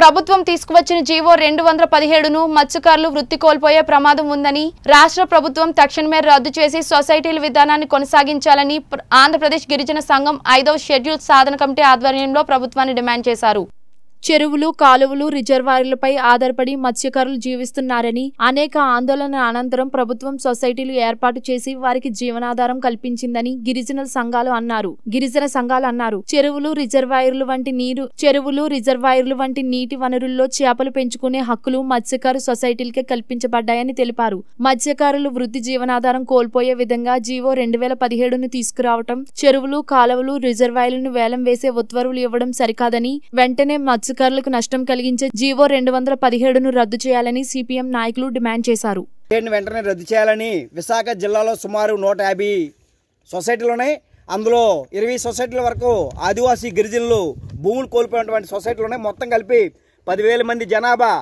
ప్రభుత్వం తీసుకువచ్చిన జీవో రెండు వందల పదిహేడును మత్స్యకారులు వృత్తి కోల్పోయే ప్రమాదం ఉందని రాష్ట్ర ప్రభుత్వం తక్షణమే రద్దు చేసి సొసైటీల విధానాన్ని కొనసాగించాలని ఆంధ్రప్రదేశ్ గిరిజన సంఘం ఐదవ షెడ్యూల్ సాధన కమిటీ ఆధ్వర్యంలో ప్రభుత్వాన్ని డిమాండ్ చేశారు చెరువులు కాలువలు రిజర్వాయర్లపై ఆధారపడి మత్స్యకారులు జీవిస్తున్నారని అనేక ఆందోళన అనంతరం ప్రభుత్వం సొసైటీలు ఏర్పాటు చేసి వారికి జీవనాధారం కల్పించిందని గిరిజన సంఘాలు అన్నారు గిరిజన సంఘాలు అన్నారు చెరువులు రిజర్వాయర్లు వంటి నీరు చెరువులు రిజర్వాయర్లు వంటి నీటి వనరుల్లో చేపలు పెంచుకునే హక్కులు మత్స్యకారు సొసైటీలకే కల్పించబడ్డాయని తెలిపారు మత్స్యకారులు వృద్ధి జీవనాధారం కోల్పోయే విధంగా జీవో రెండు వేల పదిహేడును తీసుకురావటం చెరువులు కాలువలు రిజర్వాయర్లను వేలం వేసే ఉత్తర్వులు ఇవ్వడం సరికాదని వెంటనే మత్స్య మత్స్యకారులకు నష్టం కలిగించే జీవో రెండు వందల పదిహేడును రద్దు చేయాలని సిపిఎం నాయకులు డిమాండ్ చేశారు వెంటనే రద్దు చేయాలని విశాఖ జిల్లాలో సుమారు నూట యాభై సొసైటీలు ఉన్నాయి అందులో ఇరవై సొసైటీల వరకు ఆదివాసీ గిరిజనులు భూములు కోల్పోయినటువంటి సొసైటీలు ఉన్నాయి మొత్తం కలిపి పదివేల మంది జనాభా